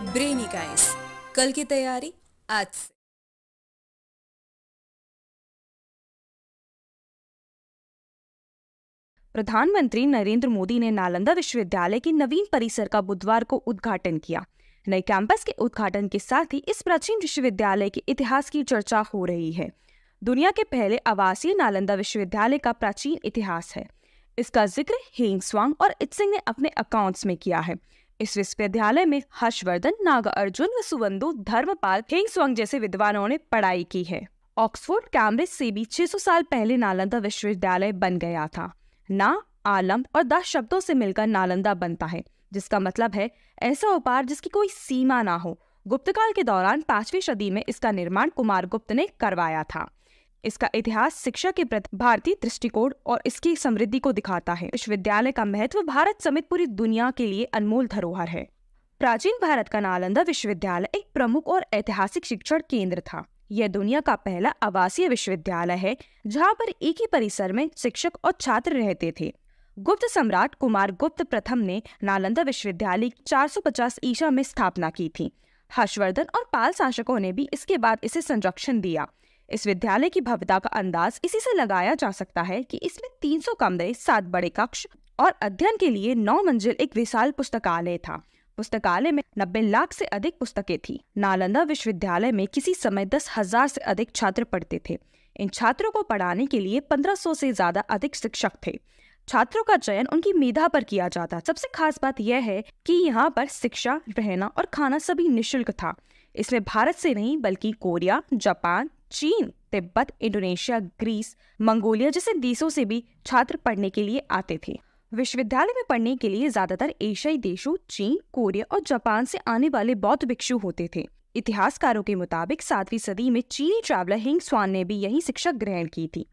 brainy guys कल की तैयारी आज से प्रधानमंत्री नरेंद्र मोदी ने नालंदा विश्वविद्यालय के नवीन परिसर का बुधवार को उद्घाटन किया नए कैंपस के उद्घाटन के साथ ही इस प्राचीन विश्वविद्यालय के इतिहास की चर्चा हो रही है दुनिया के पहले आवासीय नालंदा विश्वविद्यालय का प्राचीन इतिहास है इसका जिक्र हेंग स्वांग और इत्सिंग ने अपने अकाउंट्स में किया है इस विश्वविद्यालय में हर्षवर्धन नाग अर्जुन सुवंदु सुबंधु धर्मपाल हेंगस्वांग जैसे विद्वानों ने पढ़ाई की है ऑक्सफोर्ड कैम्ब्रिज से भी 600 साल पहले नालंदा विश्वविद्यालय बन गया था ना आलम और दस शब्दों से मिलकर नालंदा बनता है जिसका मतलब है ऐसा उपहार जिसकी कोई सीमा ना हो गुप्तकाल के दौरान पांचवी सदी में इसका निर्माण कुमार गुप्त ने करवाया था इसका इतिहास शिक्षा के प्रति भारतीय दृष्टिकोण और इसकी समृद्धि को दिखाता है विश्वविद्यालय का महत्व भारत समेत पूरी दुनिया के लिए अनमोल धरोहर है प्राचीन भारत का नालंदा विश्वविद्यालय एक प्रमुख और ऐतिहासिक शिक्षण केंद्र था यह दुनिया का पहला आवासीय विश्वविद्यालय है जहाँ पर एक ही परिसर में शिक्षक और छात्र रहते थे गुप्त सम्राट कुमार गुप्त प्रथम ने नालंदा विश्वविद्यालय की 450 ईसा में स्थापना की थी हर्षवर्धन और पाल शासकों ने भी इसके बाद इसे संरक्षण दिया इस विद्यालय की भव्यता का अंदाज इसी से लगाया जा सकता है कि इसमें 300 कमरे सात बड़े कक्ष और अध्ययन के लिए नौ मंजिल एक विशाल पुस्तकालय था पुस्तकालय में नब्बे लाख से अधिक पुस्तकें थी नालंदा विश्वविद्यालय में किसी समय दस हजार से अधिक छात्र पढ़ते थे इन छात्रों को पढ़ाने के लिए पंद्रह से ज्यादा अधिक शिक्षक थे छात्रों का चयन उनकी मेधा पर किया जाता सबसे खास बात यह है कि यहाँ पर शिक्षा रहना और खाना सभी निःशुल्क था इसमें भारत से नहीं बल्कि कोरिया जापान चीन तिब्बत इंडोनेशिया ग्रीस मंगोलिया जैसे देशों से भी छात्र पढ़ने के लिए आते थे विश्वविद्यालय में पढ़ने के लिए ज्यादातर एशियाई देशों चीन कोरिया और जापान से आने वाले बौद्ध भिक्षु होते थे इतिहासकारों के मुताबिक सातवीं सदी में चीनी ट्रैवलर हिंग स्वान ने भी यही शिक्षा ग्रहण की थी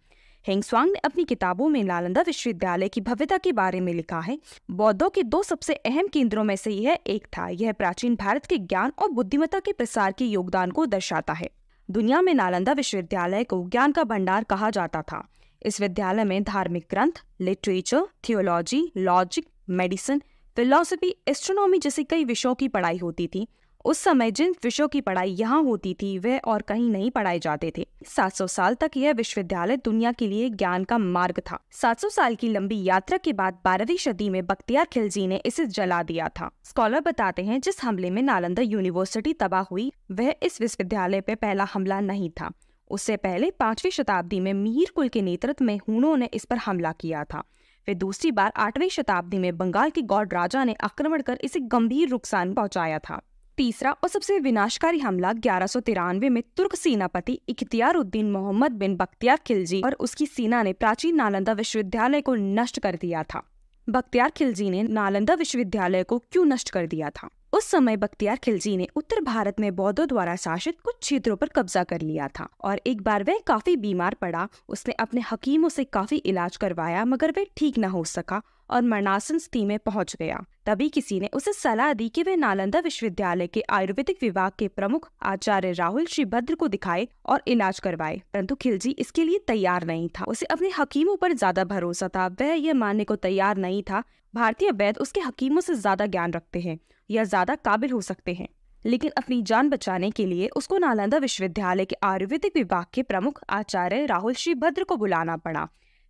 हेंगस्वांग ने अपनी किताबों में नालंदा विश्वविद्यालय की भव्यता के बारे में लिखा है बौद्धों के दो सबसे अहम केंद्रों में से यह एक था यह प्राचीन भारत के ज्ञान और बुद्धिमत्ता के प्रसार के योगदान को दर्शाता है दुनिया में नालंदा विश्वविद्यालय को ज्ञान का भंडार कहा जाता था इस विद्यालय में धार्मिक ग्रंथ literature theology logic medicine philosophy astronomy जैसे कई विषयों की पढ़ाई होती थी उस समय जिन विषयों की पढ़ाई यहाँ होती थी वह और कहीं नहीं पढ़ाए जाते थे 700 साल तक यह विश्वविद्यालय दुनिया के लिए ज्ञान का मार्ग था 700 साल की लंबी यात्रा के बाद बारहवीं सदी में बख्तियार खिलजी ने इसे जला दिया था स्कॉलर बताते हैं जिस हमले में नालंदा यूनिवर्सिटी तबाह हुई वह इस विश्वविद्यालय पे पहला हमला नहीं था उससे पहले पांचवी शताब्दी में मीर कुल के नेतृत्व में हूणों ने इस पर हमला किया था फिर दूसरी बार आठवीं शताब्दी में बंगाल के गौड़ राजा ने आक्रमण कर इसे गंभीर नुकसान पहुंचाया था तीसरा और सबसे विनाशकारी हमला ग्यारह में तुर्क सेनापति इख्तियारुद्दीन मोहम्मद बिन बख्तियार खिलजी और उसकी सेना ने प्राचीन नालंदा विश्वविद्यालय को नष्ट कर दिया था बख्तियार खिलजी ने नालंदा विश्वविद्यालय को क्यों नष्ट कर दिया था उस समय बख्तियार खिलजी ने उत्तर भारत में बौद्धों द्वारा शासित कुछ क्षेत्रों पर कब्जा कर लिया था और एक बार वह काफी बीमार पड़ा उसने अपने हकीमों से काफी इलाज करवाया मगर वह ठीक न हो सका और मरणासन में पहुंच गया तभी किसी ने उसे सलाह दी कि वे नालंदा विश्वविद्यालय के आयुर्वेदिक विभाग के प्रमुख आचार्य राहुल श्रीभद्र को दिखाए और इलाज करवाए परंतु खिलजी इसके लिए तैयार नहीं था उसे अपने हकीमों पर ज्यादा भरोसा था वह यह मानने को तैयार नहीं था भारतीय वैद्य उसके हकीमों से ज्यादा ज्ञान रखते हैं या ज्यादा काबिल हो सकते हैं लेकिन अपनी जान बचाने के लिए उसको नालंदा विश्वविद्यालय के आयुर्वेदिक विभाग के प्रमुख आचार्य राहुल श्रीभद्र को बुलाना पड़ा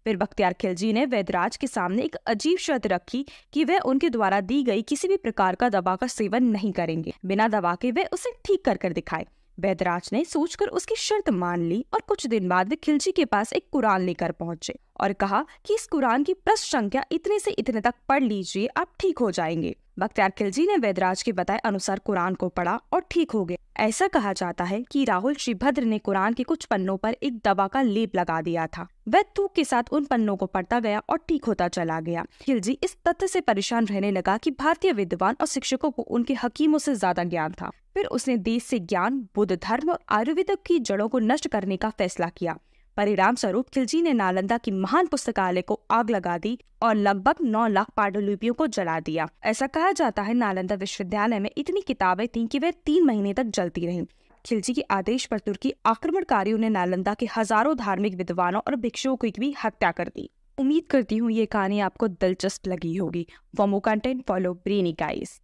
फिर बख्तियार खिलजी ने वैदराज के सामने एक अजीब शर्त रखी कि वह उनके द्वारा दी गई किसी भी प्रकार का दवा का सेवन नहीं करेंगे बिना दवा के वह उसे ठीक कर कर दिखाए वैदराज ने सोचकर उसकी शर्त मान ली और कुछ दिन बाद वे खिलजी के पास एक कुरान लेकर पहुंचे और कहा कि इस कुरान की पृष्ठ संख्या इतने से इतने तक पढ़ लीजिए आप ठीक हो जाएंगे बख्तियार खिलजी ने वैदराज के बताए अनुसार कुरान को पढ़ा और ठीक हो गए ऐसा कहा जाता है कि राहुल श्रीभद्र ने कुरान के कुछ पन्नों पर एक दवा का लेप लगा दिया था वह तू के साथ उन पन्नों को पढ़ता गया और ठीक होता चला गया खिलजी इस तथ्य से परेशान रहने लगा कि भारतीय विद्वान और शिक्षकों को उनके हकीमों से ज्यादा ज्ञान था फिर उसने देश से ज्ञान बुद्ध धर्म और आयुर्वेद की जड़ों को नष्ट करने का फैसला किया परिणाम स्वरूप खिलजी ने नालंदा की महान पुस्तकालय को आग लगा दी और लगभग 9 लाख पांडुलिपियों को जला दिया ऐसा कहा जाता है नालंदा विश्वविद्यालय में इतनी किताबें थीं कि वे तीन महीने तक जलती रहीं खिलजी के आदेश पर तुर्की आक्रमणकारियों ने नालंदा के हजारों धार्मिक विद्वानों और भिक्षुओं की भी हत्या कर दी उम्मीद करती हूँ ये कहानी आपको दिलचस्प लगी होगी for more content follow brainy guys